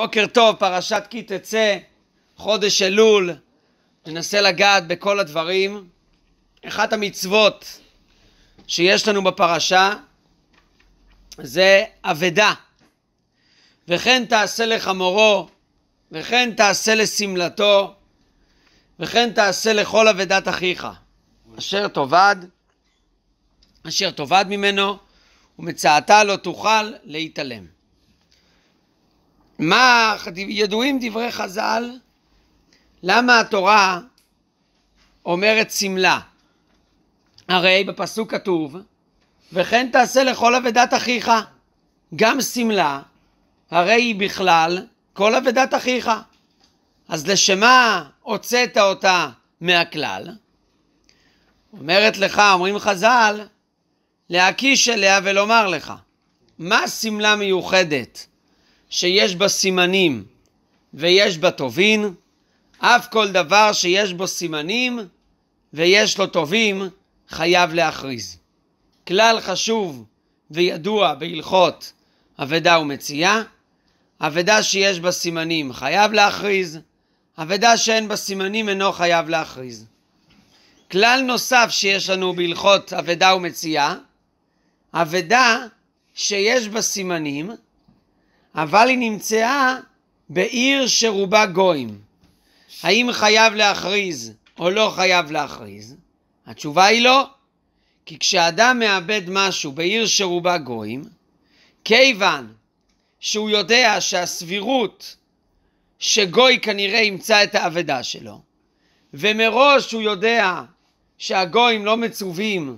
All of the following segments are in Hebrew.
בוקר טוב, פרשת כי תצא, חודש אלול, ננסה לגעת בכל הדברים. אחת המצוות שיש לנו בפרשה זה אבדה. וכן תעשה לחמורו, וכן תעשה לשמלתו, וכן תעשה לכל אבדת אחיך. אשר תאבד, אשר תאבד ממנו, ומצאתה לא תוכל להתעלם. מה, ידועים דברי חז"ל? למה התורה אומרת שמלה? הרי בפסוק כתוב, וכן תעשה לכל אבדת אחיך, גם שמלה, הרי היא בכלל כל אבדת אחיך. אז לשמה הוצאת אותה מהכלל? אומרת לך, אומרים חז"ל, להקיש אליה ולומר לך, מה שמלה מיוחדת שיש בה סימנים ויש בה טובין, אף כל דבר שיש בו סימנים ויש לו טובים, חייב להכריז. כלל חשוב וידוע בהלכות אבדה ומציאה, אבדה שיש בה סימנים חייב להכריז, אבדה שאין בה סימנים אינו חייב להכריז. כלל נוסף שיש לנו בהלכות אבדה ומציאה, אבדה שיש בה סימנים אבל היא נמצאה בעיר שרובה גויים. האם חייב להכריז או לא חייב להכריז? התשובה היא לא. כי כשאדם מאבד משהו בעיר שרובה גויים, כיוון שהוא יודע שהסבירות שגוי כנראה ימצא את האבדה שלו, ומראש הוא יודע שהגויים לא מצווים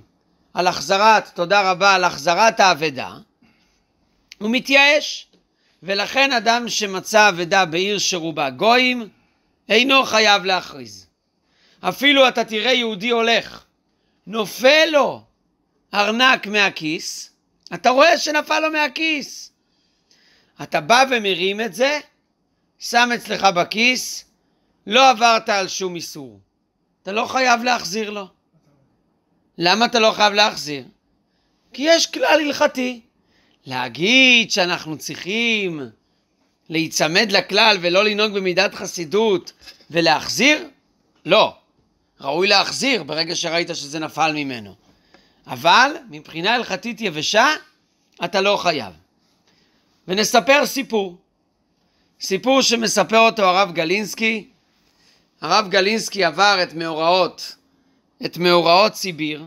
על החזרת, תודה רבה, על החזרת האבדה, הוא מתייאש. ולכן אדם שמצא אבדה בעיר שרובה גויים, אינו חייב להכריז. אפילו אתה תראה יהודי הולך, נופל לו ארנק מהכיס, אתה רואה שנפל לו מהכיס. אתה בא ומרים את זה, שם אצלך בכיס, לא עברת על שום איסור. אתה לא חייב להחזיר לו. למה אתה לא חייב להחזיר? כי יש כלל הלכתי. להגיד שאנחנו צריכים להיצמד לכלל ולא לנהוג במידת חסידות ולהחזיר? לא. ראוי להחזיר ברגע שראית שזה נפל ממנו. אבל מבחינה הלכתית יבשה אתה לא חייב. ונספר סיפור. סיפור שמספר אותו הרב גלינסקי. הרב גלינסקי עבר את מאורעות, את מאורעות סיביר,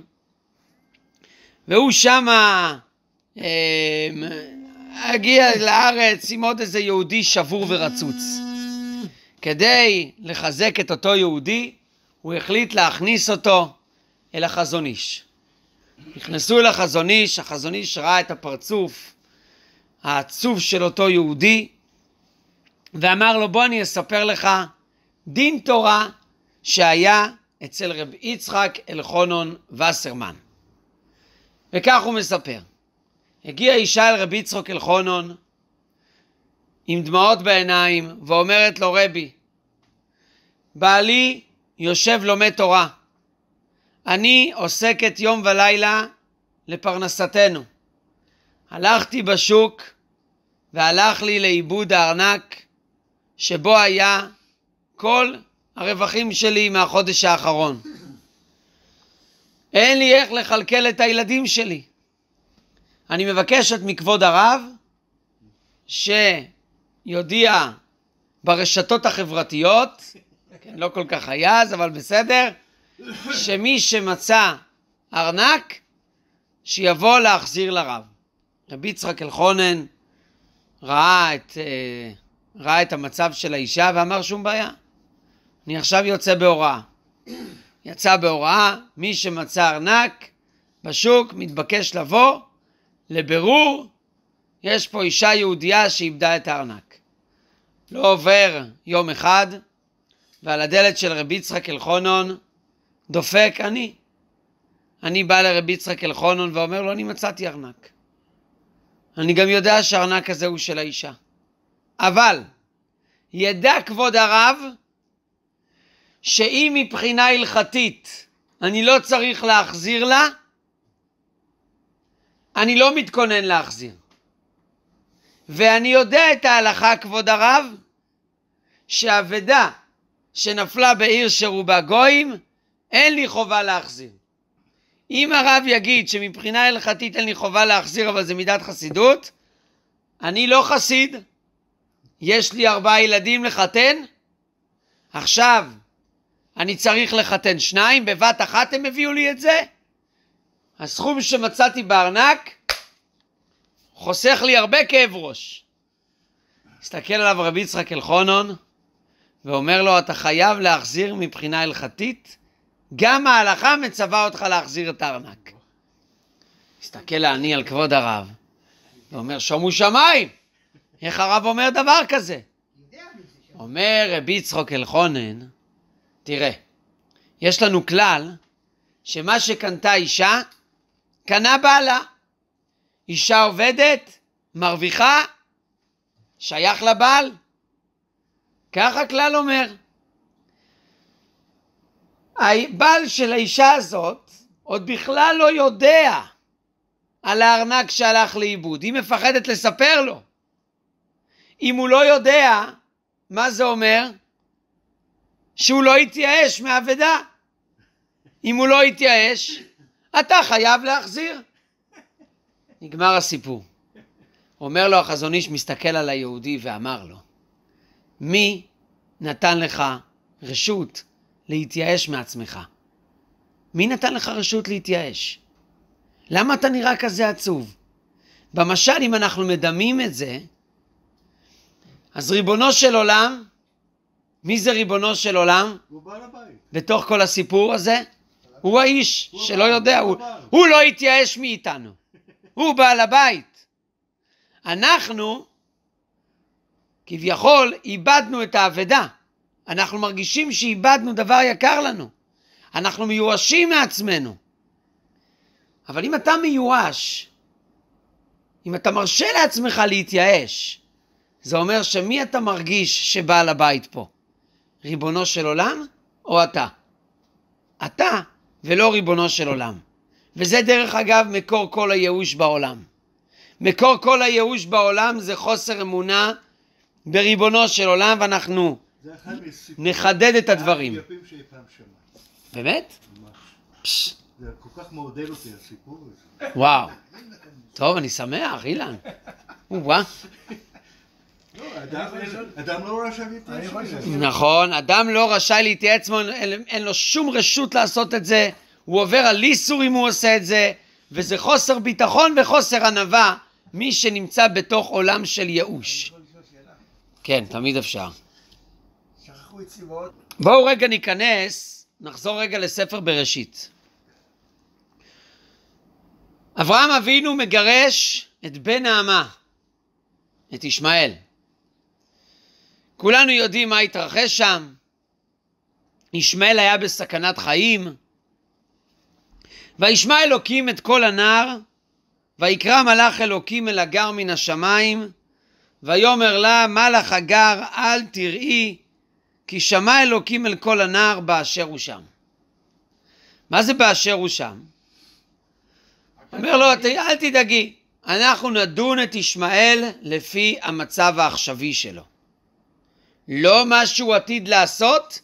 והוא שמה הגיע אמ, לארץ עם עוד איזה יהודי שבור ורצוץ. כדי לחזק את אותו יהודי, הוא החליט להכניס אותו אל החזון איש. נכנסו אל החזון איש, החזון איש ראה את הפרצוף העצוב של אותו יהודי, ואמר לו, בוא אני אספר לך דין תורה שהיה אצל רב יצחק אלחונון וסרמן. וכך הוא מספר. הגיעה אישה אל רבי יצחוק אלחונון עם דמעות בעיניים ואומרת לו רבי, בעלי יושב לומד תורה, אני עוסקת יום ולילה לפרנסתנו. הלכתי בשוק והלך לי לאיבוד הארנק שבו היה כל הרווחים שלי מהחודש האחרון. אין לי איך לכלכל את הילדים שלי. אני מבקשת מכבוד הרב שיודיע ברשתות החברתיות, כן, לא כל כך היה אז, אבל בסדר, שמי שמצא ארנק, שיבוא להחזיר לרב. רבי יצחק אלחונן ראה את, אה, ראה את המצב של האישה ואמר שום בעיה. אני עכשיו יוצא בהוראה. יצא בהוראה, מי שמצא ארנק בשוק מתבקש לבוא לבירור, יש פה אישה יהודייה שאיבדה את הארנק. לא עובר יום אחד, ועל הדלת של רבי יצחק אלחונון דופק אני. אני בא לרבי יצחק אלחונון ואומר לו, אני מצאתי ארנק. אני גם יודע שהארנק הזה הוא של האישה. אבל, ידע כבוד הרב, שאם מבחינה הלכתית אני לא צריך להחזיר לה, אני לא מתכונן להחזיר. ואני יודע את ההלכה, כבוד הרב, שאבדה שנפלה בעיר שרובה גויים, אין לי חובה להחזיר. אם הרב יגיד שמבחינה הלכתית אין לי חובה להחזיר, אבל זה מידת חסידות, אני לא חסיד, יש לי ארבעה ילדים לחתן, עכשיו אני צריך לחתן שניים, בבת אחת הם הביאו לי את זה, הסכום שמצאתי בארנק חוסך לי הרבה כאב ראש. הסתכל עליו רבי יצחק אלחונון ואומר לו, אתה חייב להחזיר מבחינה הלכתית, גם ההלכה מצווה אותך להחזיר את הארנק. הסתכל העני על כבוד הרב ואומר, שומו שמיים, איך הרב אומר דבר כזה? אומר רבי יצחק אלחונן, תראה, יש לנו כלל שמה שקנתה אישה קנה בעלה. אישה עובדת, מרוויחה, שייך לבעל. כך הכלל אומר. הבעל של האישה הזאת עוד בכלל לא יודע על הארנק שהלך לאיבוד, היא מפחדת לספר לו. אם הוא לא יודע, מה זה אומר? שהוא לא התייאש מאבדה. אם הוא לא התייאש, אתה חייב להחזיר. נגמר הסיפור. אומר לו החזון איש, מסתכל על היהודי ואמר לו, מי נתן לך רשות להתייאש מעצמך? מי נתן לך רשות להתייאש? למה אתה נראה כזה עצוב? במשל, אם אנחנו מדמים את זה, אז ריבונו של עולם, מי זה ריבונו של עולם? הוא בעל הבית. בתוך כל הסיפור הזה? הוא האיש שלא יודע, הוא לא התייאש מאיתנו, הוא בעל הבית. אנחנו כביכול איבדנו את האבדה, אנחנו מרגישים שאיבדנו דבר יקר לנו, אנחנו מיואשים מעצמנו. אבל אם אתה מיואש, אם אתה מרשה לעצמך להתייאש, זה אומר שמי אתה מרגיש שבעל הבית פה? ריבונו של עולם או אתה? אתה ולא ריבונו של עולם. וזה דרך אגב מקור כל הייאוש בעולם. מקור כל הייאוש בעולם זה חוסר אמונה בריבונו של עולם, ואנחנו נחדד את הדברים. באמת? ממש. זה כל כך מעודד אותי הסיפור הזה. וואו. טוב, אני שמח, אילן. לא, אדם לא רשאי להתייעץ. נכון, אדם לא רשאי להתייעץ, אין לו שום רשות לעשות את זה, הוא עובר על איסור אם הוא עושה את זה, וזה חוסר ביטחון וחוסר ענווה, מי שנמצא בתוך עולם של ייאוש. כן, תמיד אפשר. בואו רגע ניכנס, נחזור רגע לספר בראשית. אברהם אבינו מגרש את בן האמה, את ישמעאל. כולנו יודעים מה התרחש שם. ישמעאל היה בסכנת חיים. וישמע אלוקים את כל הנער, ויקרא מלאך אלוקים אל הגר מן השמיים, ויאמר לה מלאך הגר אל תראי, כי שמע אלוקים אל כל הנער באשר הוא שם. מה זה באשר הוא שם? אומר לו, אל תדאגי, אנחנו נדון את ישמעאל לפי המצב העכשווי שלו. לא מה שהוא עתיד לעשות,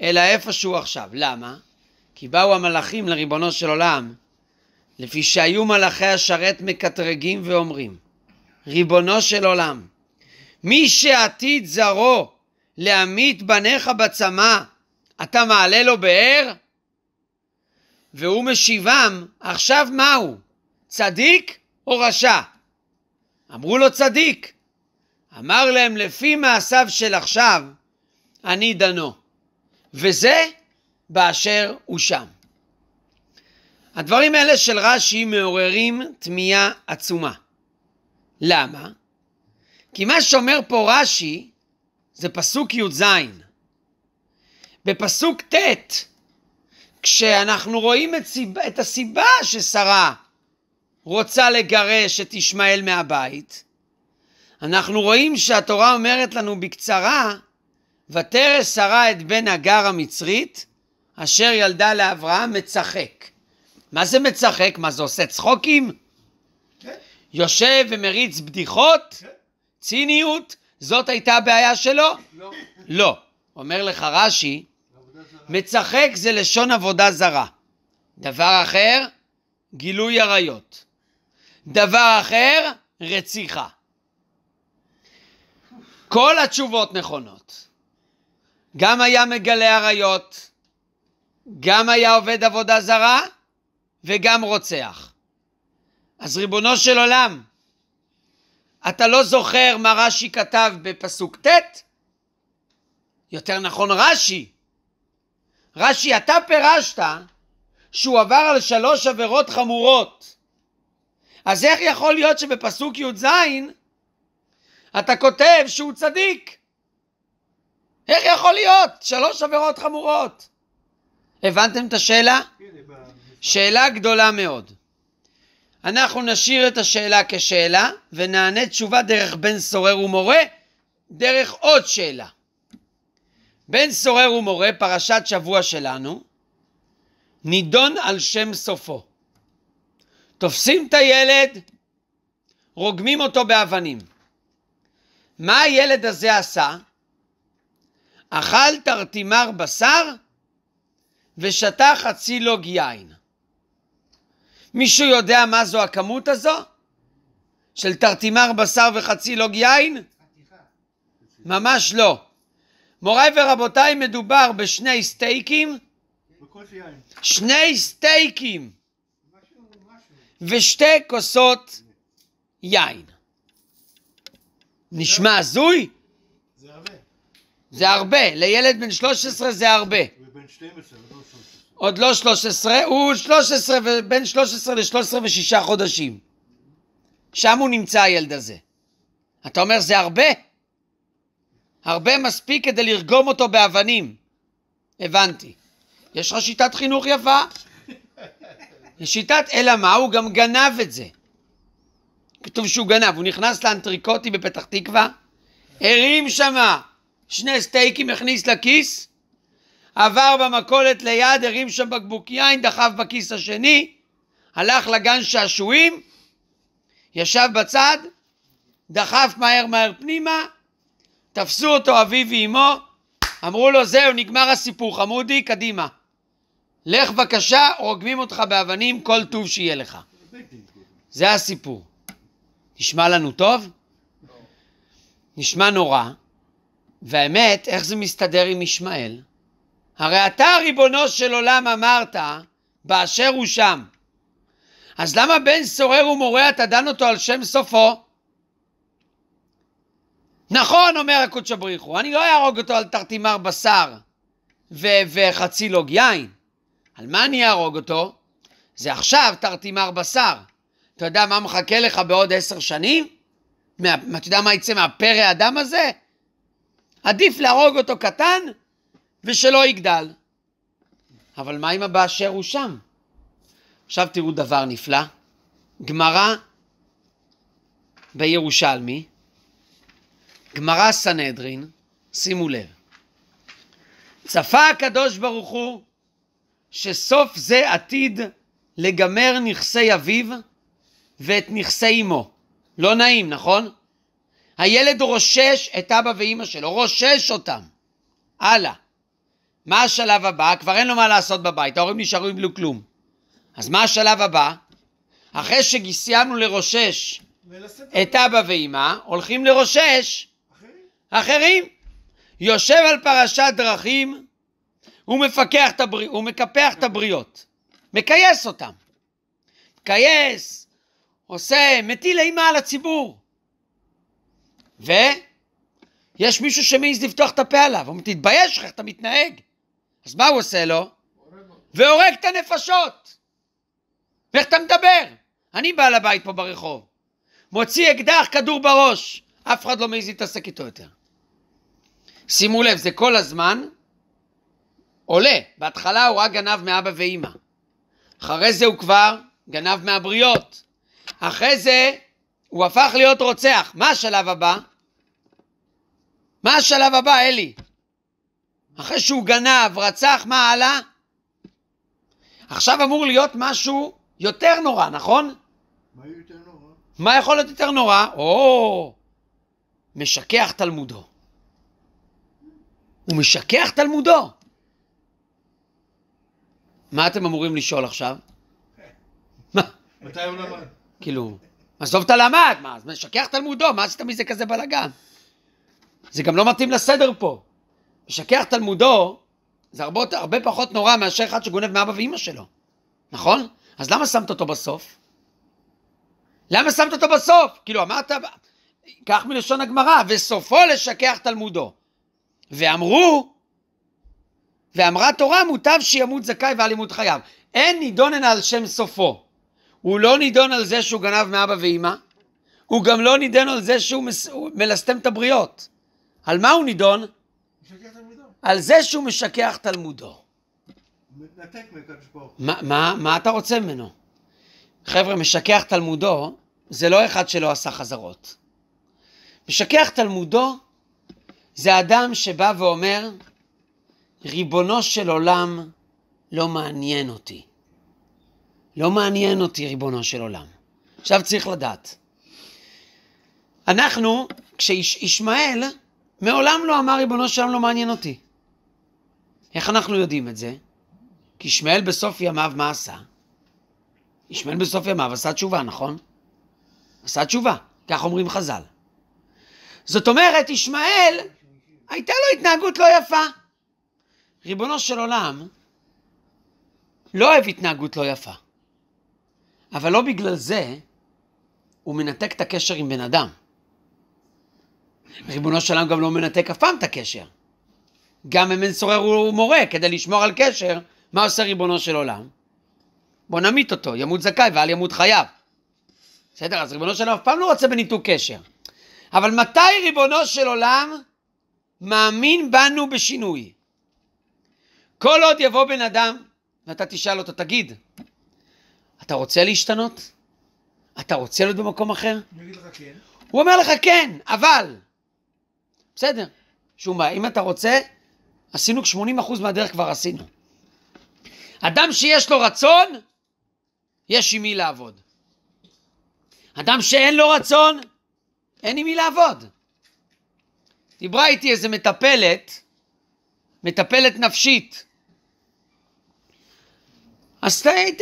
אלא איפה שהוא עכשיו. למה? כי באו המלאכים לריבונו של עולם, לפי שהיו מלאכי השרת מקטרגים ואומרים, ריבונו של עולם, מי שעתיד זרעו להמית בניך בצמא, אתה מעלה לו באר? והוא משיבם, עכשיו מהו? צדיק או רשע? אמרו לו צדיק. אמר להם, לפי מעשיו של עכשיו, אני דנו. וזה באשר הוא שם. הדברים האלה של רש"י מעוררים תמיהה עצומה. למה? כי מה שאומר פה רש"י זה פסוק י"ז. בפסוק ט', כשאנחנו רואים את, סיבה, את הסיבה ששרה רוצה לגרש את ישמעאל מהבית, אנחנו רואים שהתורה אומרת לנו בקצרה, ותרא שרה את בן הגר המצרית, אשר ילדה לאברהם מצחק. מה זה מצחק? מה זה עושה צחוקים? כן. יושב ומריץ בדיחות? כן. ציניות? זאת הייתה הבעיה שלו? לא. לא. אומר לך רש"י, מצחק זה לשון עבודה זרה. דבר אחר, גילוי עריות. דבר אחר, רציחה. כל התשובות נכונות. גם היה מגלה עריות, גם היה עובד עבודה זרה וגם רוצח. אז ריבונו של עולם, אתה לא זוכר מה רש"י כתב בפסוק ט'? יותר נכון רש"י. רש"י, אתה פירשת שהוא עבר על שלוש עבירות חמורות. אז איך יכול להיות שבפסוק י"ז אתה כותב שהוא צדיק. איך יכול להיות? שלוש עבירות חמורות. הבנתם את השאלה? שאלה גדולה מאוד. אנחנו נשאיר את השאלה כשאלה ונענה תשובה דרך בן סורר ומורה, דרך עוד שאלה. בן סורר ומורה, פרשת שבוע שלנו, נידון על שם סופו. תופסים את הילד, רוגמים אותו באבנים. מה הילד הזה עשה? אכל תרטימר בשר ושתה חצי לוג יין. מישהו יודע מה זו הכמות הזו? של תרטימר בשר וחצי לוג יין? ממש לא. מוריי ורבותיי, מדובר בשני סטייקים, שני סטייקים ושתי כוסות יין. נשמע הזוי? זה הרבה. זה הרבה, לילד בן 13 זה הרבה. ובן 12, עוד לא 13, לא הוא 13, בין 13 ל-13 ושישה חודשים. שם הוא נמצא הילד הזה. אתה אומר זה הרבה? הרבה מספיק כדי לרגום אותו באבנים. הבנתי. יש לך שיטת חינוך יפה. שיטת אלא מה, הוא גם גנב את זה. כתוב שהוא גנב, הוא נכנס לאנטריקוטי בפתח תקווה, הרים שמה שני סטייקים, הכניס לכיס, עבר במכולת ליד, הרים שם בקבוק יין, דחף בכיס השני, הלך לגן שעשועים, ישב בצד, דחף מהר מהר פנימה, תפסו אותו אביו ואימו, אמרו לו זהו נגמר הסיפור חמודי קדימה לך בבקשה רוגמים אותך באבנים כל טוב שיהיה לך זה הסיפור נשמע לנו טוב? נשמע נורא. והאמת, איך זה מסתדר עם ישמעאל? הרי אתה ריבונו של עולם אמרת באשר הוא שם. אז למה בן סורר ומורה אתה דן אותו על שם סופו? נכון, אומר הקודש הבריחו, אני לא אהרוג אותו על תרטימר בשר ו- וחצי לוג יין. על מה אני אהרוג אותו? זה עכשיו תרטימר בשר. אתה יודע מה מחכה לך בעוד עשר שנים? מה, אתה יודע מה יצא מהפרא האדם הזה? עדיף להרוג אותו קטן ושלא יגדל. אבל מה עם הבאשר הוא שם? עכשיו תראו דבר נפלא. גמרא בירושלמי, גמרא סנהדרין, שימו לב. צפה הקדוש ברוך הוא שסוף זה עתיד לגמר נכסי אביו ואת נכסי אמו. לא נעים, נכון? הילד רושש את אבא ואימא שלו, רושש אותם. הלאה. מה השלב הבא? כבר אין לו מה לעשות בבית, ההורים נשארו עם לו כלום. אז מה השלב הבא? אחרי שסיימנו לרושש את אבא ואימא, הולכים לרושש אחרים. אחרים. יושב על פרשת דרכים, הוא מפקח את הבריאות, הוא מקפח את הבריות, מכייס אותם. מכייס, עושה, מטיל אימה על הציבור. ויש מישהו שמעז לפתוח את הפה עליו, הוא אומר, תתבייש לך, אתה מתנהג. אז מה הוא עושה לו? והורג את הנפשות. ואיך אתה מדבר? אני בעל הבית פה ברחוב. מוציא אקדח, כדור בראש. אף אחד לא מעז להתעסק איתו יותר. שימו לב, זה כל הזמן עולה. בהתחלה הוא רק גנב מאבא ואימא. אחרי זה הוא כבר גנב מהבריות, אחרי זה הוא הפך להיות רוצח. מה השלב הבא? מה השלב הבא, אלי? אחרי שהוא גנב, רצח, מה הלאה? עכשיו אמור להיות משהו יותר נורא, נכון? מה יכול להיות יותר נורא? או, משכח תלמודו. הוא משכח תלמודו. מה אתם אמורים לשאול עכשיו? מה? מתי הוא למד? כאילו, עזוב את הלמ"ד, מה, משכח תלמודו, מה עשית מזה כזה בלאגן? זה גם לא מתאים לסדר פה. משכח תלמודו, זה הרבה, הרבה פחות נורא מאשר אחד שגונב מאבא ואימא שלו, נכון? אז למה שמת אותו בסוף? למה שמת אותו בסוף? כאילו אמרת, כך מלשון הגמרא, וסופו לשכח תלמודו. ואמרו, ואמרה תורה, מוטב שימות זכאי ועל לימוד חייו. אין נידונן על שם סופו. הוא לא נידון על זה שהוא גנב מאבא ואימא, הוא גם לא נידון על זה שהוא מס... מלסתם את הבריות. על מה הוא נידון? על זה שהוא משכח תלמודו. מתנתק מה, מה אתה רוצה ממנו? חבר'ה, משכח תלמודו זה לא אחד שלא עשה חזרות. משכח תלמודו זה אדם שבא ואומר, ריבונו של עולם לא מעניין אותי. לא מעניין אותי, ריבונו של עולם. עכשיו צריך לדעת. אנחנו, כשישמעאל, מעולם לא אמר, ריבונו של עולם לא מעניין אותי. איך אנחנו יודעים את זה? כי ישמעאל בסוף ימיו, מה עשה? ישמעאל בסוף ימיו עשה תשובה, נכון? עשה תשובה, כך אומרים חז"ל. זאת אומרת, ישמעאל, הייתה לו התנהגות לא יפה. ריבונו של עולם, לא אוהב התנהגות לא יפה. אבל לא בגלל זה הוא מנתק את הקשר עם בן אדם. ריבונו של עולם גם לא מנתק אף פעם את הקשר. גם אם אין סורר הוא מורה, כדי לשמור על קשר, מה עושה ריבונו של עולם? בוא נמית אותו, ימות זכאי ואל ימות חייו. בסדר? אז ריבונו של עולם אף פעם לא רוצה בניתוק קשר. אבל מתי ריבונו של עולם מאמין בנו בשינוי? כל עוד יבוא בן אדם, ואתה תשאל אותו, תגיד, אתה רוצה להשתנות? אתה רוצה להיות במקום אחר? אני יגיד לך כן. הוא אומר לך כן, אבל... בסדר, שום בעיה. אם אתה רוצה, עשינו 80% מהדרך כבר עשינו. אדם שיש לו רצון, יש עם מי לעבוד. אדם שאין לו רצון, אין עם מי לעבוד. דיברה איתי איזה מטפלת, מטפלת נפשית, אז תהיית,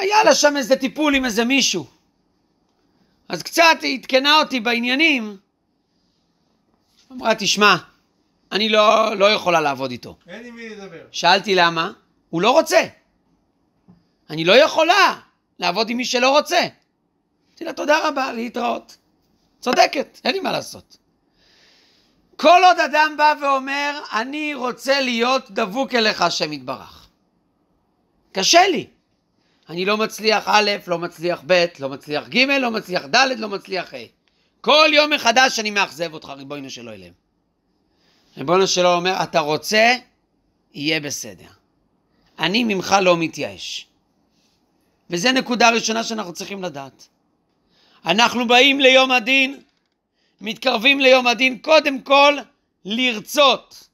היה אה, לה שם איזה טיפול עם איזה מישהו. אז קצת היא עדכנה אותי בעניינים. אמרה, תשמע, אני לא, לא יכולה לעבוד איתו. אין עם מי לדבר. שאלתי למה, הוא לא רוצה. אני לא יכולה לעבוד עם מי שלא רוצה. אמרתי לה, תודה רבה, להתראות. צודקת, אין לי מה לעשות. כל עוד אדם בא ואומר, אני רוצה להיות דבוק אליך, השם יתברך. קשה לי. אני לא מצליח א', לא מצליח ב', לא מצליח ג', לא מצליח ד', לא מצליח ה'. כל יום מחדש אני מאכזב אותך, ריבונו של עולם. ריבונו של עולם אומר, אתה רוצה, יהיה בסדר. אני ממך לא מתייאש. וזו נקודה ראשונה שאנחנו צריכים לדעת. אנחנו באים ליום הדין, מתקרבים ליום הדין, קודם כל לרצות.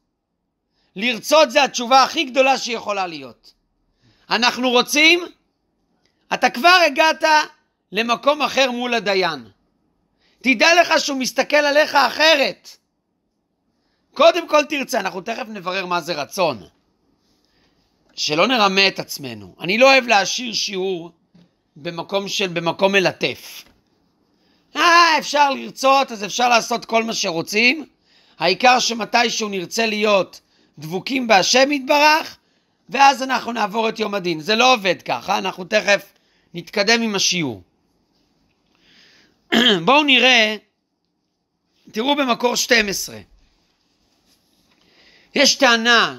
לרצות זה התשובה הכי גדולה שיכולה להיות. אנחנו רוצים, אתה כבר הגעת למקום אחר מול הדיין. תדע לך שהוא מסתכל עליך אחרת. קודם כל תרצה, אנחנו תכף נברר מה זה רצון. שלא נרמה את עצמנו. אני לא אוהב להשאיר שיעור במקום של, במקום מלטף. אה, אפשר לרצות, אז אפשר לעשות כל מה שרוצים. העיקר שמתישהו נרצה להיות דבוקים בהשם יתברך, ואז אנחנו נעבור את יום הדין. זה לא עובד ככה, אנחנו תכף נתקדם עם השיעור. בואו נראה, תראו במקור 12. יש טענה,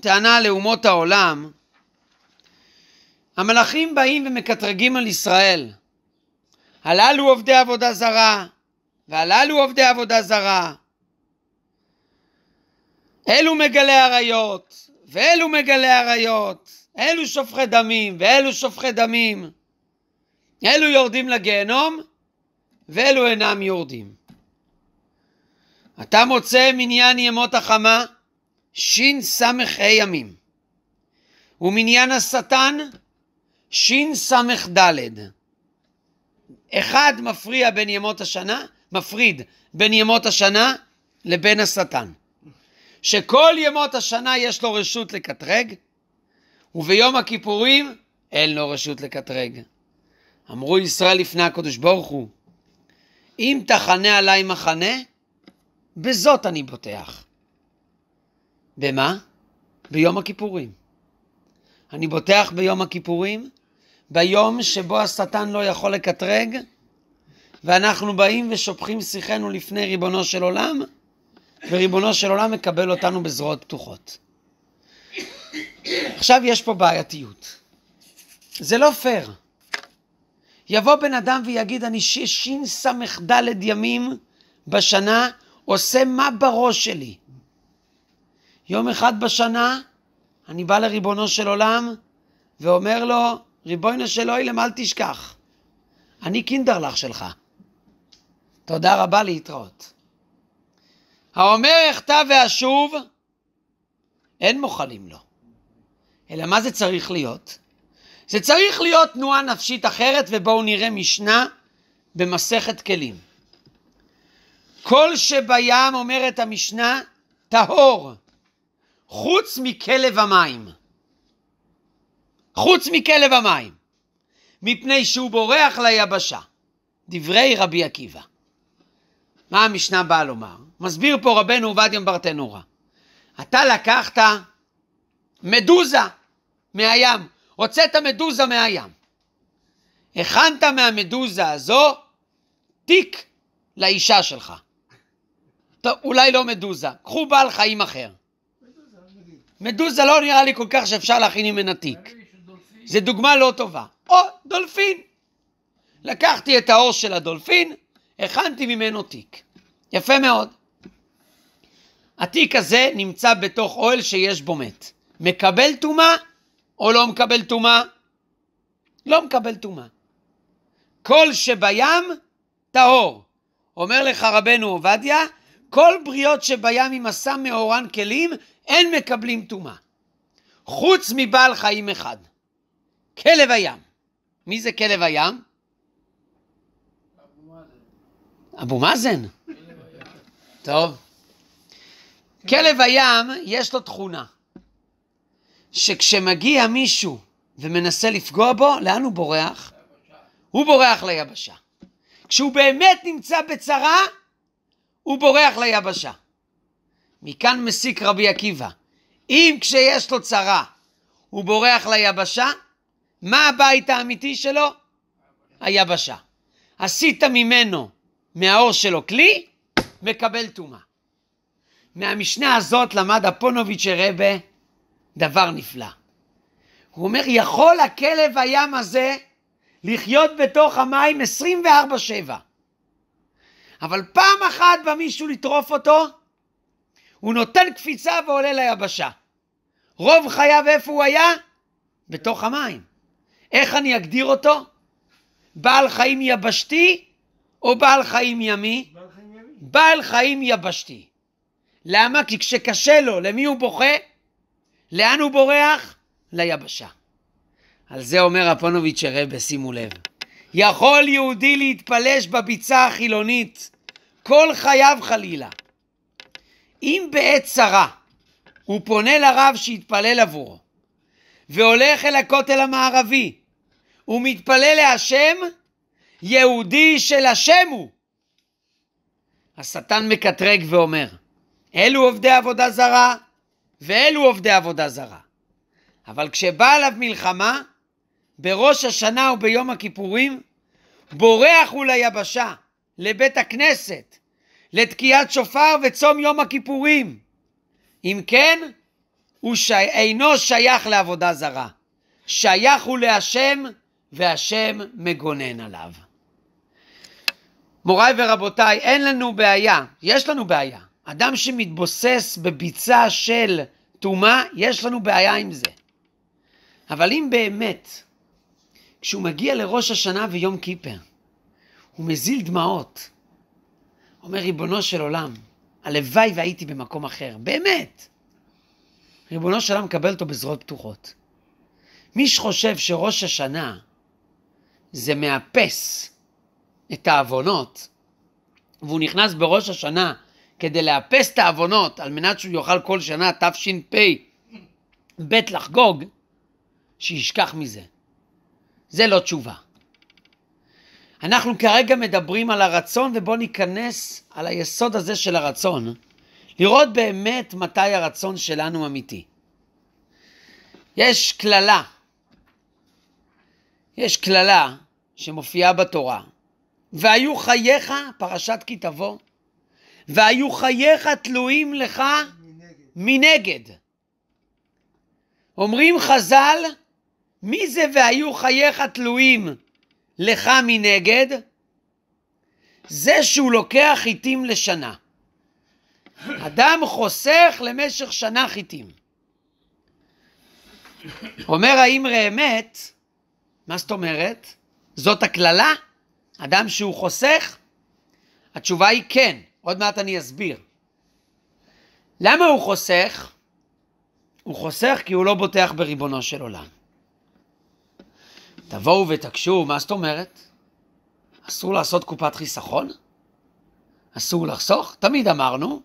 טענה לאומות העולם, המלאכים באים ומקטרגים על ישראל. הללו עובדי עבודה זרה, והללו עובדי עבודה זרה. אלו מגלי עריות, ואלו מגלי עריות, אלו שופכי דמים, ואלו שופכי דמים. אלו יורדים לגיהנום, ואלו אינם יורדים. אתה מוצא מניין ימות החמה, שס"ה ימים, ומניין השטן, שס"ד. אחד מפריע בין ימות השנה, מפריד בין ימות השנה לבין השטן. שכל ימות השנה יש לו רשות לקטרג, וביום הכיפורים אין לו רשות לקטרג. אמרו ישראל לפני הקדוש ברוך הוא, אם תחנה עליי מחנה, בזאת אני בוטח. במה? ביום הכיפורים. אני בוטח ביום הכיפורים, ביום שבו השטן לא יכול לקטרג, ואנחנו באים ושופכים שיחנו לפני ריבונו של עולם, וריבונו של עולם מקבל אותנו בזרועות פתוחות. עכשיו יש פה בעייתיות. זה לא פייר. יבוא בן אדם ויגיד, אני שס"ד ימים בשנה עושה מה בראש שלי. יום אחד בשנה אני בא לריבונו של עולם ואומר לו, ריבונו של אוילם, אל תשכח, אני קינדרלך שלך. תודה רבה להתראות. האומר אחטא ואשוב, אין מוחלים לו. אלא מה זה צריך להיות? זה צריך להיות תנועה נפשית אחרת, ובואו נראה משנה במסכת כלים. כל שבים, אומרת המשנה, טהור, חוץ מכלב המים. חוץ מכלב המים, מפני שהוא בורח ליבשה. דברי רבי עקיבא. מה המשנה באה לומר? מסביר פה רבנו עובדיה מברטנורה. אתה לקחת מדוזה מהים, הוצאת מדוזה מהים. הכנת מהמדוזה הזו תיק לאישה שלך. טוב, אולי לא מדוזה, קחו בעל חיים אחר. מדוזה לא נראה לי כל כך שאפשר להכין ממנה תיק. זה דוגמה לא טובה. או דולפין. לקחתי את העור של הדולפין, הכנתי ממנו תיק. יפה מאוד. התיק הזה נמצא בתוך אוהל שיש בו מת. מקבל טומאה או לא מקבל טומאה? לא מקבל טומאה. כל שבים טהור. אומר לך רבנו עובדיה, כל בריות שבים עם הסם מאורן כלים, אין מקבלים טומאה. חוץ מבעל חיים אחד. כלב הים. מי זה כלב הים? אבו מאזן. טוב. כלב הים, יש לו תכונה, שכשמגיע מישהו ומנסה לפגוע בו, לאן הוא בורח? הוא בורח ליבשה. כשהוא באמת נמצא בצרה, הוא בורח ליבשה. מכאן מסיק רבי עקיבא, אם כשיש לו צרה הוא בורח ליבשה, מה הבית האמיתי שלו? היבשה. עשית ממנו, מהאור שלו, כלי, מקבל טומאה. מהמשנה הזאת למד הפונוביץ' הרבה דבר נפלא. הוא אומר, יכול הכלב הים הזה לחיות בתוך המים 24-7, אבל פעם אחת בא מישהו לטרוף אותו, הוא נותן קפיצה ועולה ליבשה. רוב חייו איפה הוא היה? בתוך המים. איך אני אגדיר אותו? בעל חיים יבשתי או בעל חיים ימי? בעל חיים ימי. בעל חיים יבשתי. למה? כי כשקשה לו, למי הוא בוכה? לאן הוא בורח? ליבשה. על זה אומר הפונוביץ' הרבה, שימו לב. יכול יהודי להתפלש בביצה החילונית כל חייו חלילה. אם בעת צרה הוא פונה לרב שיתפלל עבורו והולך אל הכותל המערבי ומתפלל להשם, יהודי של השם הוא. השטן מקטרג ואומר, אלו עובדי עבודה זרה ואלו עובדי עבודה זרה. אבל כשבאה עליו מלחמה, בראש השנה וביום הכיפורים, בורח הוא ליבשה, לבית הכנסת, לתקיעת שופר וצום יום הכיפורים. אם כן, הוא ש... אינו שייך לעבודה זרה. שייך הוא להשם, והשם מגונן עליו. מוריי ורבותיי, אין לנו בעיה, יש לנו בעיה, אדם שמתבוסס בביצה של טומאה, יש לנו בעיה עם זה. אבל אם באמת, כשהוא מגיע לראש השנה ויום כיפר, הוא מזיל דמעות, אומר ריבונו של עולם, הלוואי והייתי במקום אחר, באמת. ריבונו של עולם מקבל אותו בזרועות פתוחות. מי שחושב שראש השנה זה מאפס את העוונות, והוא נכנס בראש השנה כדי לאפס את העוונות על מנת שהוא יאכל כל שנה תש"פ ב' לחגוג, שישכח מזה. זה לא תשובה. אנחנו כרגע מדברים על הרצון ובואו ניכנס על היסוד הזה של הרצון, לראות באמת מתי הרצון שלנו אמיתי. יש קללה, יש קללה שמופיעה בתורה, והיו חייך, פרשת כי תבוא, והיו חייך תלויים לך מנגד. אומרים חז"ל, מי זה והיו חייך תלויים לך מנגד? זה שהוא לוקח חיטים לשנה. אדם חוסך למשך שנה חיטים. אומר האמרי אמת, מה זאת אומרת? זאת הקללה? אדם שהוא חוסך? התשובה היא כן. עוד מעט אני אסביר. למה הוא חוסך? הוא חוסך כי הוא לא בוטח בריבונו של עולם. תבואו ותקשו, מה זאת אומרת? אסור לעשות קופת חיסכון? אסור לחסוך? תמיד אמרנו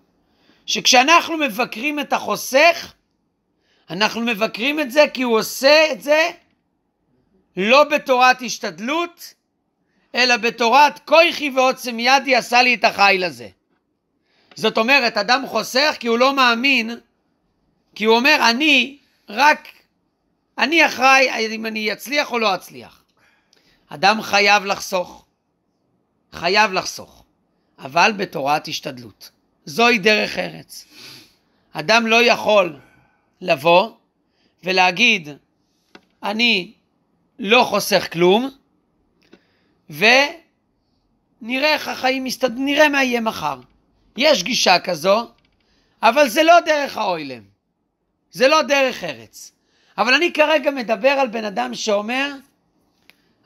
שכשאנחנו מבקרים את החוסך, אנחנו מבקרים את זה כי הוא עושה את זה לא בתורת השתדלות, אלא בתורת כויכי ועוצם ידי עשה לי את החיל הזה. זאת אומרת, אדם חוסך כי הוא לא מאמין, כי הוא אומר, אני רק, אני אחראי אם אני אצליח או לא אצליח. אדם חייב לחסוך, חייב לחסוך, אבל בתורת השתדלות. זוהי דרך ארץ. אדם לא יכול לבוא ולהגיד, אני לא חוסך כלום, ונראה איך החיים מסתדרים, נראה מה יהיה מחר. יש גישה כזו, אבל זה לא דרך האוילם. זה לא דרך ארץ. אבל אני כרגע מדבר על בן אדם שאומר,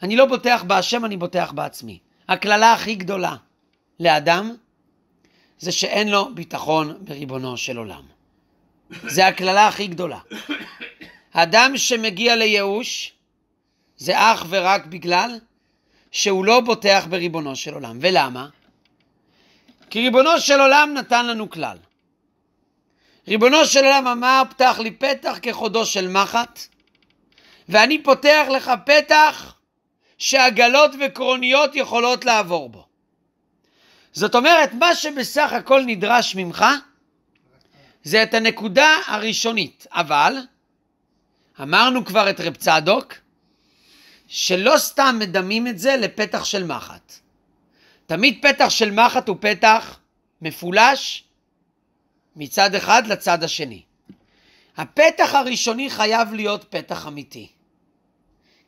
אני לא בוטח בהשם, אני בוטח בעצמי. הקללה הכי גדולה לאדם זה שאין לו ביטחון בריבונו של עולם. זה הקללה הכי גדולה. אדם שמגיע לייאוש זה אך ורק בגלל שהוא לא בוטח בריבונו של עולם. ולמה? כי ריבונו של עולם נתן לנו כלל. ריבונו של עולם אמר, פתח לי פתח כחודו של מחט, ואני פותח לך פתח שעגלות וקרוניות יכולות לעבור בו. זאת אומרת, מה שבסך הכל נדרש ממך, זה את הנקודה הראשונית. אבל, אמרנו כבר את רב צדוק, שלא סתם מדמים את זה לפתח של מחט. תמיד פתח של מחט הוא פתח מפולש מצד אחד לצד השני. הפתח הראשוני חייב להיות פתח אמיתי.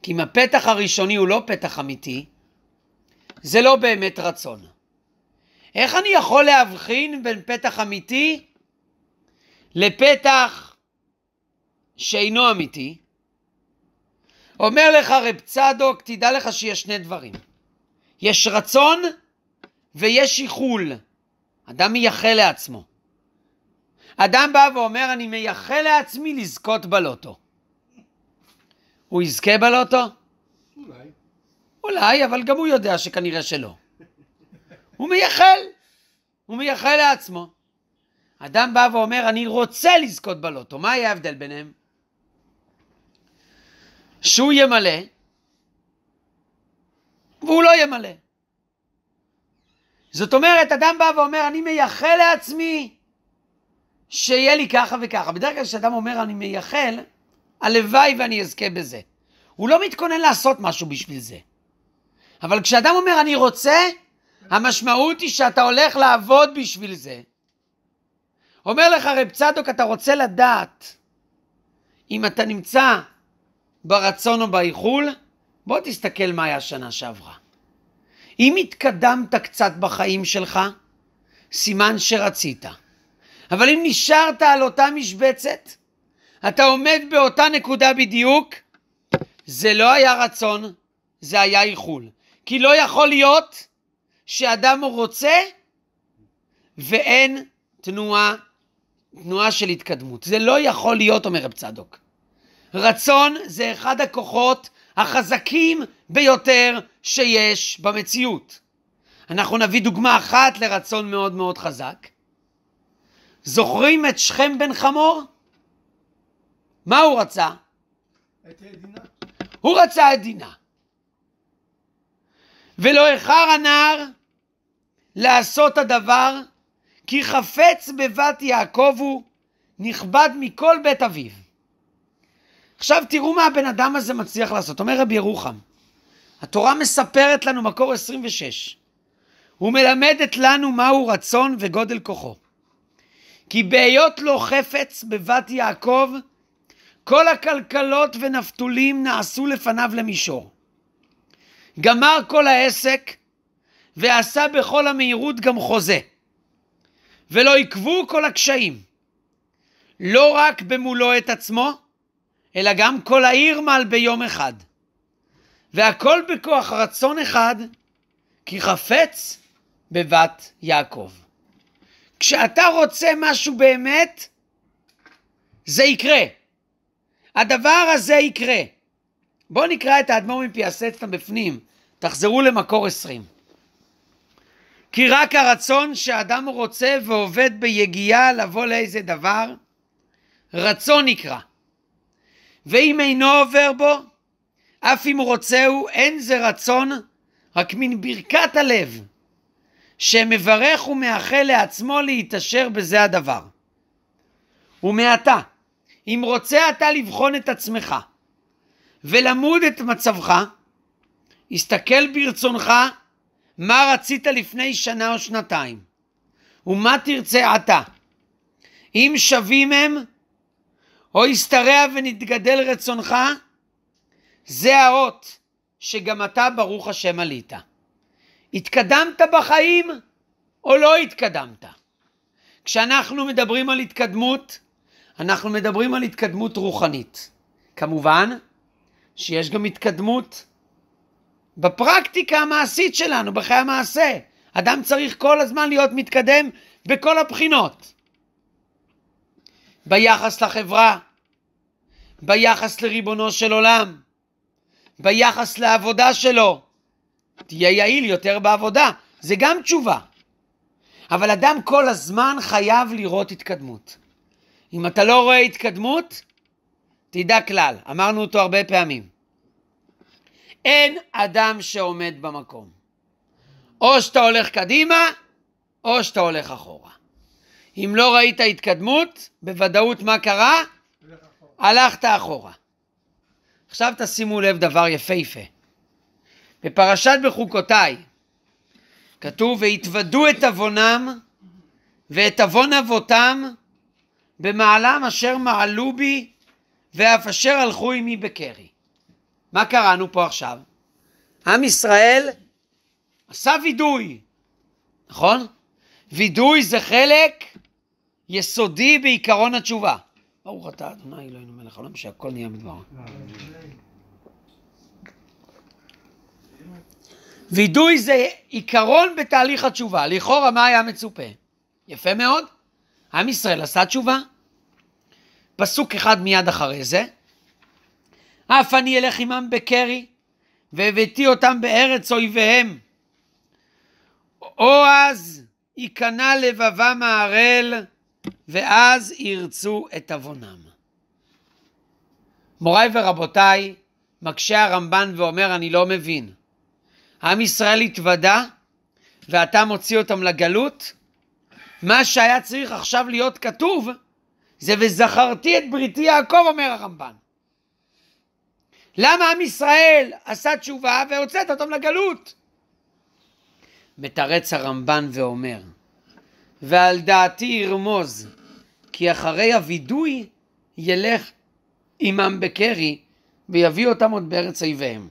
כי אם הפתח הראשוני הוא לא פתח אמיתי, זה לא באמת רצון. איך אני יכול להבחין בין פתח אמיתי לפתח שאינו אמיתי? אומר לך רב צדוק, תדע לך שיש שני דברים. יש רצון ויש איחול. אדם מייחל לעצמו. אדם בא ואומר, אני מייחל לעצמי לזכות בלוטו. הוא יזכה בלוטו? אולי. אולי, אבל גם הוא יודע שכנראה שלא. הוא מייחל, הוא מייחל לעצמו. אדם בא ואומר, אני רוצה לזכות בלוטו. מה יהיה ההבדל ביניהם? שהוא ימלא, והוא לא ימלא. זאת אומרת, אדם בא ואומר, אני מייחל לעצמי שיהיה לי ככה וככה. בדרך כלל כשאדם אומר, אני מייחל, הלוואי ואני אזכה בזה. הוא לא מתכונן לעשות משהו בשביל זה. אבל כשאדם אומר, אני רוצה, המשמעות היא שאתה הולך לעבוד בשביל זה. אומר לך רב צדוק, אתה רוצה לדעת אם אתה נמצא ברצון או באיחול? בוא תסתכל מה היה שנה שעברה. אם התקדמת קצת בחיים שלך, סימן שרצית. אבל אם נשארת על אותה משבצת, אתה עומד באותה נקודה בדיוק, זה לא היה רצון, זה היה איחול. כי לא יכול להיות שאדם רוצה ואין תנועה, תנועה של התקדמות. זה לא יכול להיות, אומר רב צדוק. רצון זה אחד הכוחות החזקים ביותר שיש במציאות. אנחנו נביא דוגמה אחת לרצון מאוד מאוד חזק. זוכרים את שכם בן חמור? מה הוא רצה? את דינה. הוא רצה את דינה. ולא איחר הנער לעשות הדבר, כי חפץ בבת יעקב הוא, נכבד מכל בית אביו. עכשיו תראו מה הבן אדם הזה מצליח לעשות. אומר רבי ירוחם, התורה מספרת לנו מקור 26. ומלמדת לנו מהו רצון וגודל כוחו. כי בהיות לו חפץ בבת יעקב, כל הכלכלות ונפתולים נעשו לפניו למישור. גמר כל העסק, ועשה בכל המהירות גם חוזה. ולא עיכבו כל הקשיים. לא רק במולו את עצמו, אלא גם כל העיר מל ביום אחד. והכל בכוח רצון אחד, כי חפץ בבת יעקב. כשאתה רוצה משהו באמת, זה יקרה. הדבר הזה יקרה. בואו נקרא את האדמו"ר מפיאסצנה בפנים, תחזרו למקור עשרים. כי רק הרצון שאדם רוצה ועובד ביגיעה לבוא לאיזה דבר, רצון נקרא. ואם אינו עובר בו, אף אם הוא, אין זה רצון, רק מן ברכת הלב, שמברך ומאחל לעצמו להתעשר בזה הדבר. ומעתה, אם רוצה אתה לבחון את עצמך ולמוד את מצבך, הסתכל ברצונך מה רצית לפני שנה או שנתיים, ומה תרצה עתה. אם שווים הם, או ישתרע ונתגדל רצונך, זה האות שגם אתה ברוך השם עלית. התקדמת בחיים או לא התקדמת? כשאנחנו מדברים על התקדמות, אנחנו מדברים על התקדמות רוחנית. כמובן שיש גם התקדמות בפרקטיקה המעשית שלנו, בחיי המעשה. אדם צריך כל הזמן להיות מתקדם בכל הבחינות. ביחס לחברה, ביחס לריבונו של עולם, ביחס לעבודה שלו. תהיה יעיל יותר בעבודה, זה גם תשובה. אבל אדם כל הזמן חייב לראות התקדמות. אם אתה לא רואה התקדמות, תדע כלל, אמרנו אותו הרבה פעמים. אין אדם שעומד במקום. או שאתה הולך קדימה, או שאתה הולך אחורה. אם לא ראית התקדמות, בוודאות מה קרה? הלכת אחורה. עכשיו תשימו לב דבר יפהפה. בפרשת בחוקותיי כתוב והתוודו את עוונם ואת עוון אבותם במעלם אשר מעלו בי ואף אשר הלכו עמי בקרי. מה קראנו פה עכשיו? עם ישראל עשה וידוי, נכון? וידוי זה חלק יסודי בעיקרון התשובה. ברוך אתה אדוני אלוהינו מלך העולם שהכל נהיה מדברו. וידוי זה עיקרון בתהליך התשובה. לכאורה מה היה מצופה? יפה מאוד. עם ישראל עשה תשובה. פסוק אחד מיד אחרי זה. אף אני אלך עמם בקרי והבאתי אותם בארץ אויביהם. או אז יכנע לבבם הערל ואז ירצו את עוונם. מוריי ורבותיי, מקשה הרמב"ן ואומר, אני לא מבין. עם ישראל התוודה, ואתה מוציא אותם לגלות? מה שהיה צריך עכשיו להיות כתוב, זה וזכרתי את בריתי יעקב, אומר הרמב"ן. למה עם ישראל עשה תשובה והוצאת אותם לגלות? מתרץ הרמב"ן ואומר, ועל דעתי ירמוז כי אחרי הווידוי ילך עמם בקרי ויביא אותם עוד בארץ אויביהם.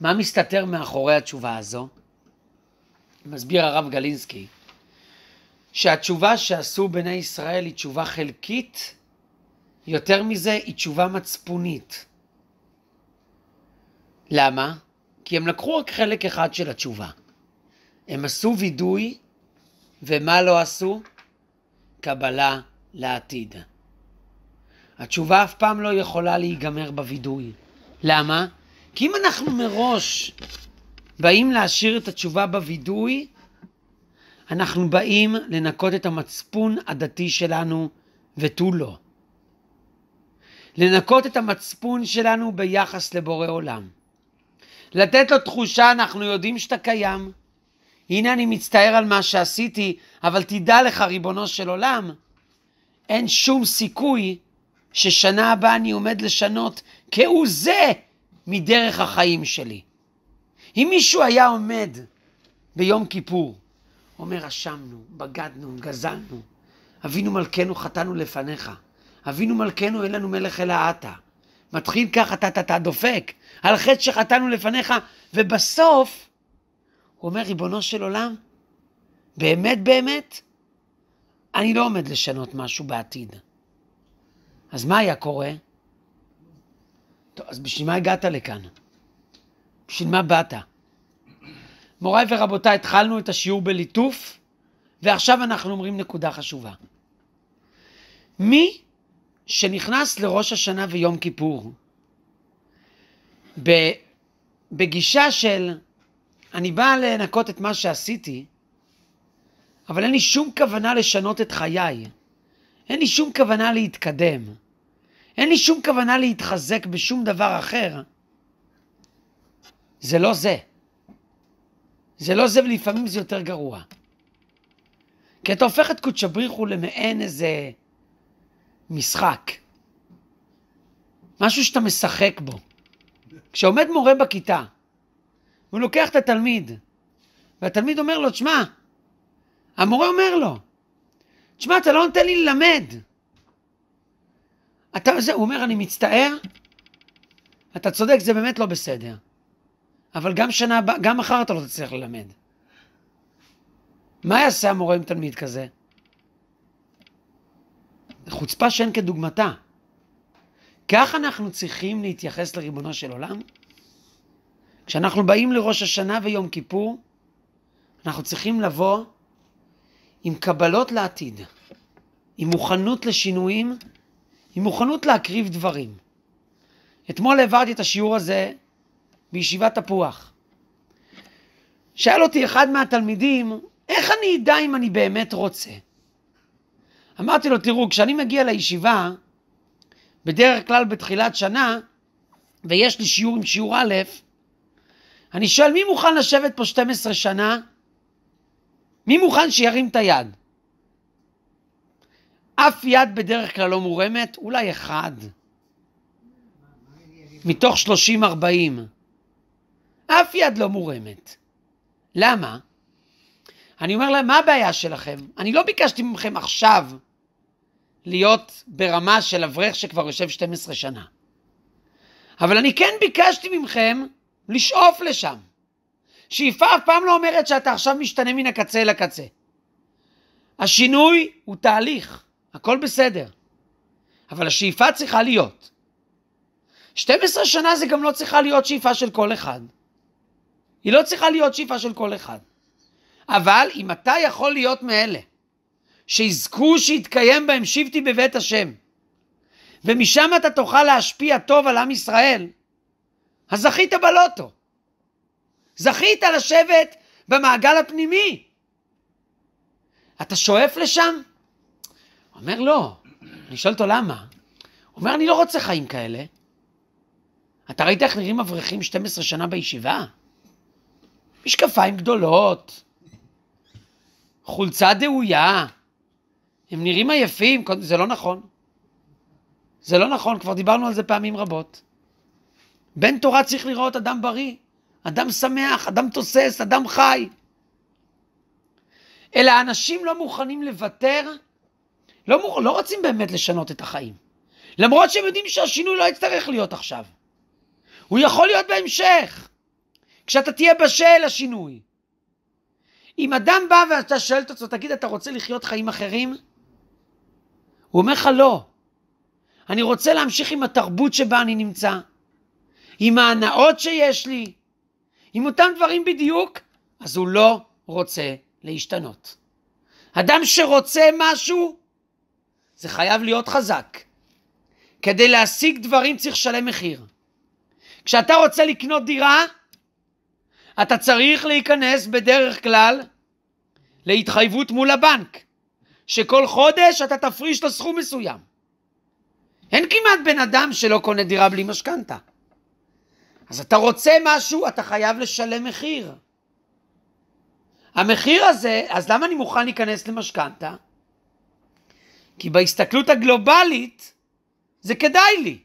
מה מסתתר מאחורי התשובה הזו? מסביר הרב גלינסקי שהתשובה שעשו בני ישראל היא תשובה חלקית, יותר מזה היא תשובה מצפונית. למה? כי הם לקחו רק חלק אחד של התשובה. הם עשו וידוי, ומה לא עשו? קבלה לעתיד. התשובה אף פעם לא יכולה להיגמר בווידוי. למה? כי אם אנחנו מראש באים להשאיר את התשובה בווידוי, אנחנו באים לנקות את המצפון הדתי שלנו ותו לא. לנקות את המצפון שלנו ביחס לבורא עולם. לתת לו תחושה, אנחנו יודעים שאתה קיים, הנה אני מצטער על מה שעשיתי, אבל תדע לך, ריבונו של עולם, אין שום סיכוי ששנה הבאה אני עומד לשנות כהוא זה מדרך החיים שלי. אם מישהו היה עומד ביום כיפור, אומר, אשמנו, בגדנו, גזלנו, אבינו מלכנו חטאנו לפניך, אבינו מלכנו אין לנו מלך אלא אתה. מתחיל ככה, אתה, אתה דופק, על חטא שחטאנו לפניך, ובסוף הוא אומר, ריבונו של עולם, באמת באמת, אני לא עומד לשנות משהו בעתיד. אז מה היה קורה? טוב, אז בשביל מה הגעת לכאן? בשביל מה באת? מוריי ורבותיי, התחלנו את השיעור בליטוף, ועכשיו אנחנו אומרים נקודה חשובה. מי שנכנס לראש השנה ויום כיפור, בגישה של אני בא לנקות את מה שעשיתי, אבל אין לי שום כוונה לשנות את חיי. אין לי שום כוונה להתקדם. אין לי שום כוונה להתחזק בשום דבר אחר. זה לא זה. זה לא זה, ולפעמים זה יותר גרוע. כי אתה הופך את קודשא בריחו למעין איזה משחק. משהו שאתה משחק בו. כשעומד מורה בכיתה, הוא לוקח את התלמיד, והתלמיד אומר לו, תשמע, המורה אומר לו, תשמע, אתה לא נותן לי ללמד. אתה, זה, הוא אומר, אני מצטער, אתה צודק, זה באמת לא בסדר. אבל גם שנה הבאה, גם מחר אתה לא תצליח ללמד. מה יעשה המורה עם תלמיד כזה? חוצפה שאין כדוגמתה. כך אנחנו צריכים להתייחס לריבונו של עולם? כשאנחנו באים לראש השנה ויום כיפור, אנחנו צריכים לבוא עם קבלות לעתיד, עם מוכנות לשינויים, עם מוכנות להקריב דברים. אתמול העברתי את השיעור הזה בישיבת תפוח. שאל אותי אחד מהתלמידים, איך אני אדע אם אני באמת רוצה? אמרתי לו, תראו, כשאני מגיע לישיבה, בדרך כלל בתחילת שנה, ויש לי שיעור עם שיעור א', אני שואל, מי מוכן לשבת פה 12 שנה? מי מוכן שירים את היד? אף יד בדרך כלל לא מורמת, אולי אחד. מתוך 30-40. אף יד לא מורמת. למה? אני אומר להם, מה הבעיה שלכם? אני לא ביקשתי מכם עכשיו להיות ברמה של אברך שכבר יושב 12 שנה. אבל אני כן ביקשתי מכם לשאוף לשם. שאיפה אף פעם לא אומרת שאתה עכשיו משתנה מן הקצה אל הקצה. השינוי הוא תהליך, הכל בסדר. אבל השאיפה צריכה להיות. 12 שנה זה גם לא צריכה להיות שאיפה של כל אחד. היא לא צריכה להיות שאיפה של כל אחד. אבל אם אתה יכול להיות מאלה שיזכו שיתקיים בהם שבתי בבית השם, ומשם אתה תוכל להשפיע טוב על עם ישראל, אז זכית בלוטו. זכית לשבת במעגל הפנימי. אתה שואף לשם? אומר לא. אני שואל אותו למה. הוא אומר, אני לא רוצה חיים כאלה. אתה ראית איך נראים אברכים 12 שנה בישיבה? משקפיים גדולות, חולצה דהויה, הם נראים עייפים, זה לא נכון. זה לא נכון, כבר דיברנו על זה פעמים רבות. בן תורה צריך לראות אדם בריא, אדם שמח, אדם תוסס, אדם חי. אלא אנשים לא מוכנים לוותר, לא, מוכ... לא רוצים באמת לשנות את החיים. למרות שהם יודעים שהשינוי לא יצטרך להיות עכשיו. הוא יכול להיות בהמשך, כשאתה תהיה בשל לשינוי. אם אדם בא ואתה שואל את עצמו, תגיד, אתה רוצה לחיות חיים אחרים? הוא אומר לך, לא. אני רוצה להמשיך עם התרבות שבה אני נמצא. עם ההנאות שיש לי, עם אותם דברים בדיוק, אז הוא לא רוצה להשתנות. אדם שרוצה משהו, זה חייב להיות חזק. כדי להשיג דברים צריך לשלם מחיר. כשאתה רוצה לקנות דירה, אתה צריך להיכנס בדרך כלל להתחייבות מול הבנק, שכל חודש אתה תפריש לו סכום מסוים. אין כמעט בן אדם שלא קונה דירה בלי משכנתה. אז אתה רוצה משהו, אתה חייב לשלם מחיר. המחיר הזה, אז למה אני מוכן להיכנס למשכנתה? כי בהסתכלות הגלובלית זה כדאי לי.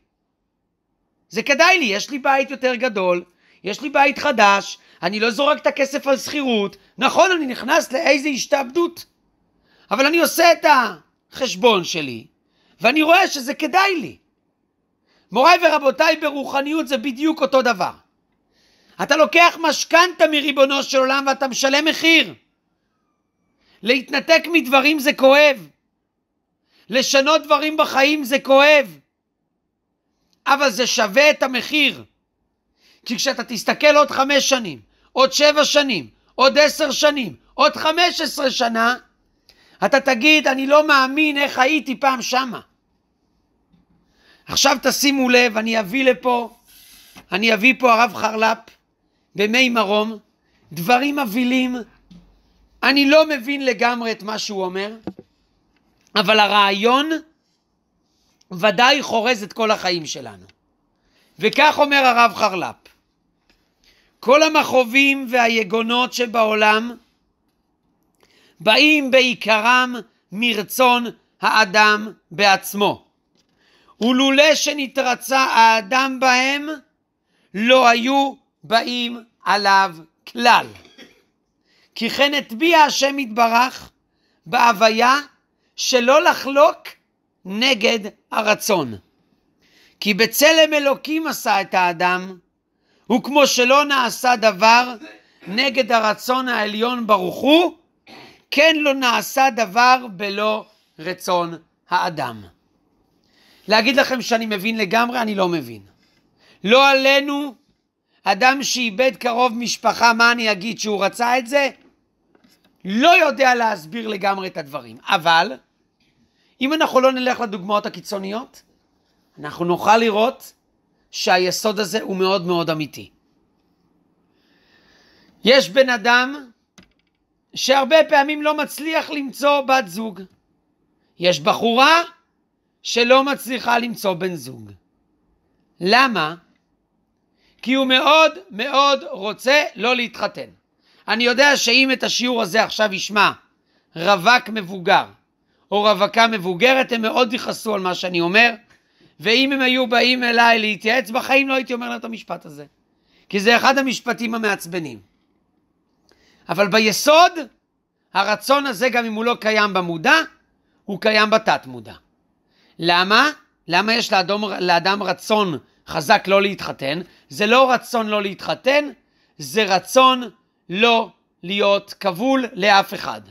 זה כדאי לי, יש לי בית יותר גדול, יש לי בית חדש, אני לא זורק את הכסף על שכירות, נכון, אני נכנס לאיזה השתעבדות, אבל אני עושה את החשבון שלי, ואני רואה שזה כדאי לי. מוריי ורבותיי, ברוחניות זה בדיוק אותו דבר. אתה לוקח משכנתה מריבונו של עולם ואתה משלם מחיר. להתנתק מדברים זה כואב. לשנות דברים בחיים זה כואב. אבל זה שווה את המחיר. כי כשאתה תסתכל עוד חמש שנים, עוד שבע שנים, עוד עשר שנים, עוד חמש עשרה שנה, אתה תגיד, אני לא מאמין איך הייתי פעם שמה. עכשיו תשימו לב, אני אביא לפה, אני אביא פה הרב חרל"פ במי מרום, דברים אבילים, אני לא מבין לגמרי את מה שהוא אומר, אבל הרעיון ודאי חורז את כל החיים שלנו. וכך אומר הרב חרל"פ: כל המכאובים והיגונות שבעולם באים בעיקרם מרצון האדם בעצמו. ולולא שנתרצה האדם בהם, לא היו באים עליו כלל. כי כן הטביע השם יתברך בהוויה שלא לחלוק נגד הרצון. כי בצלם אלוקים עשה את האדם, וכמו שלא נעשה דבר נגד הרצון העליון ברוך הוא, כן לא נעשה דבר בלא רצון האדם. להגיד לכם שאני מבין לגמרי, אני לא מבין. לא עלינו, אדם שאיבד קרוב משפחה, מה אני אגיד שהוא רצה את זה? לא יודע להסביר לגמרי את הדברים. אבל, אם אנחנו לא נלך לדוגמאות הקיצוניות, אנחנו נוכל לראות שהיסוד הזה הוא מאוד מאוד אמיתי. יש בן אדם שהרבה פעמים לא מצליח למצוא בת זוג. יש בחורה שלא מצליחה למצוא בן זוג. למה? כי הוא מאוד מאוד רוצה לא להתחתן. אני יודע שאם את השיעור הזה עכשיו ישמע רווק מבוגר או רווקה מבוגרת, הם מאוד יכעסו על מה שאני אומר, ואם הם היו באים אליי להתייעץ, בחיים לא הייתי אומר להם את המשפט הזה. כי זה אחד המשפטים המעצבנים. אבל ביסוד, הרצון הזה, גם אם הוא לא קיים במודע, הוא קיים בתת מודע. למה? למה יש לאדום, לאדם רצון חזק לא להתחתן? זה לא רצון לא להתחתן, זה רצון לא להיות כבול לאף אחד.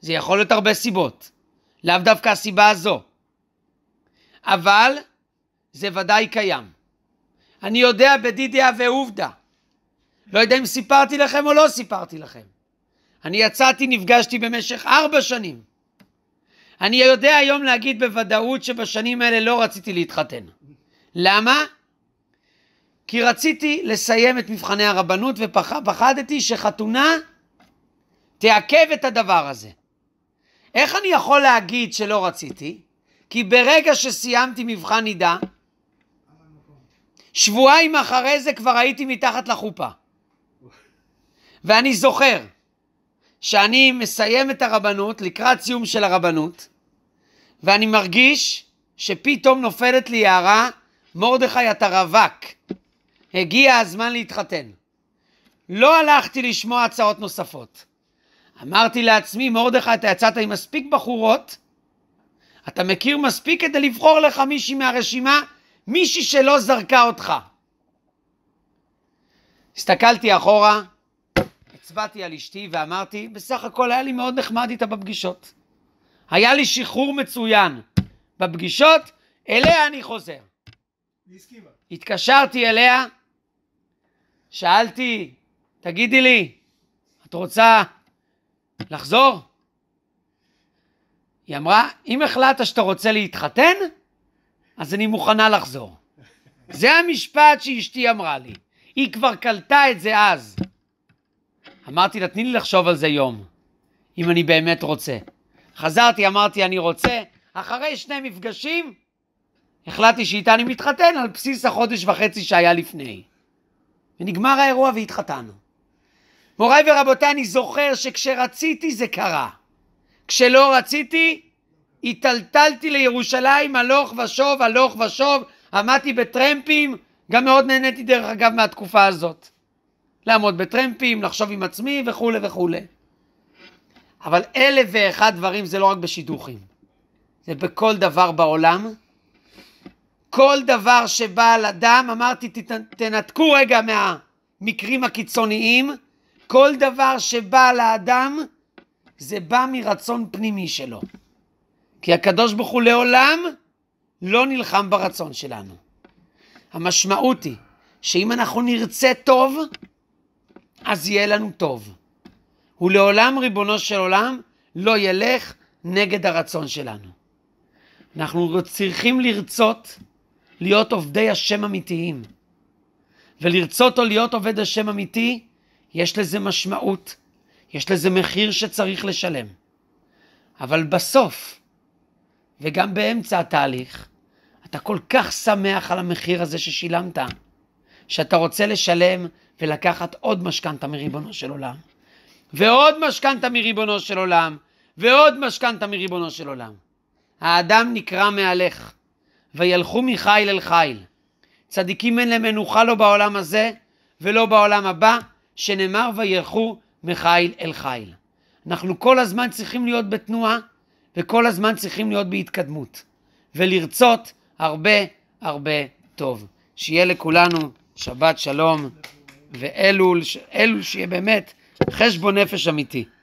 זה יכול להיות הרבה סיבות, לאו דווקא הסיבה הזו. אבל זה ודאי קיים. אני יודע בדידיה ועובדה. לא יודע אם סיפרתי לכם או לא סיפרתי לכם. אני יצאתי, נפגשתי במשך ארבע שנים אני יודע היום להגיד בוודאות שבשנים האלה לא רציתי להתחתן. למה? כי רציתי לסיים את מבחני הרבנות ופחדתי שחתונה תעכב את הדבר הזה. איך אני יכול להגיד שלא רציתי? כי ברגע שסיימתי מבחן נידה, שבועיים אחרי זה כבר הייתי מתחת לחופה. ואני זוכר, שאני מסיים את הרבנות, לקראת סיום של הרבנות, ואני מרגיש שפתאום נופלת לי הערה, מרדכי אתה רווק, הגיע הזמן להתחתן. לא הלכתי לשמוע הצעות נוספות. אמרתי לעצמי, מרדכי, אתה יצאת עם מספיק בחורות, אתה מכיר מספיק כדי לבחור לך מישהי מהרשימה, מישהי שלא זרקה אותך. הסתכלתי אחורה, הצבעתי על אשתי ואמרתי, בסך הכל היה לי מאוד נחמד איתה בפגישות. היה לי שחרור מצוין בפגישות, אליה אני חוזר. התקשרתי אליה, שאלתי, תגידי לי, את רוצה לחזור? היא אמרה, אם החלטת שאתה רוצה להתחתן, אז אני מוכנה לחזור. זה המשפט שאשתי אמרה לי. היא כבר קלטה את זה אז. אמרתי לה, תני לי לחשוב על זה יום, אם אני באמת רוצה. חזרתי, אמרתי, אני רוצה. אחרי שני מפגשים, החלטתי שאיתה אני מתחתן על בסיס החודש וחצי שהיה לפני. ונגמר האירוע והתחתנו. מוריי ורבותיי, אני זוכר שכשרציתי זה קרה. כשלא רציתי, היטלטלתי לירושלים הלוך ושוב, הלוך ושוב, עמדתי בטרמפים, גם מאוד נהניתי דרך אגב מהתקופה הזאת. לעמוד בטרמפים, לחשוב עם עצמי וכולי וכולי. אבל אלף ואחד דברים זה לא רק בשידוכים, זה בכל דבר בעולם. כל דבר שבא על אדם, אמרתי, תנתקו רגע מהמקרים הקיצוניים, כל דבר שבא על האדם, זה בא מרצון פנימי שלו. כי הקדוש ברוך הוא לעולם לא נלחם ברצון שלנו. המשמעות היא שאם אנחנו נרצה טוב, אז יהיה לנו טוב. ולעולם, ריבונו של עולם, לא ילך נגד הרצון שלנו. אנחנו צריכים לרצות להיות עובדי השם אמיתיים. ולרצות או להיות עובד השם אמיתי, יש לזה משמעות, יש לזה מחיר שצריך לשלם. אבל בסוף, וגם באמצע התהליך, אתה כל כך שמח על המחיר הזה ששילמת, שאתה רוצה לשלם ולקחת עוד משכנתה מריבונו של עולם, ועוד משכנתה מריבונו של עולם, ועוד משכנתה מריבונו של עולם. האדם נקרע מעלך, וילכו מחיל אל חיל. צדיקים אין להם מנוחה לא בעולם הזה ולא בעולם הבא, שנאמר וילכו מחיל אל חיל. אנחנו כל הזמן צריכים להיות בתנועה, וכל הזמן צריכים להיות בהתקדמות, ולרצות הרבה הרבה טוב. שיהיה לכולנו שבת שלום ואלול, אלול שיהיה באמת חשבון נפש אמיתי.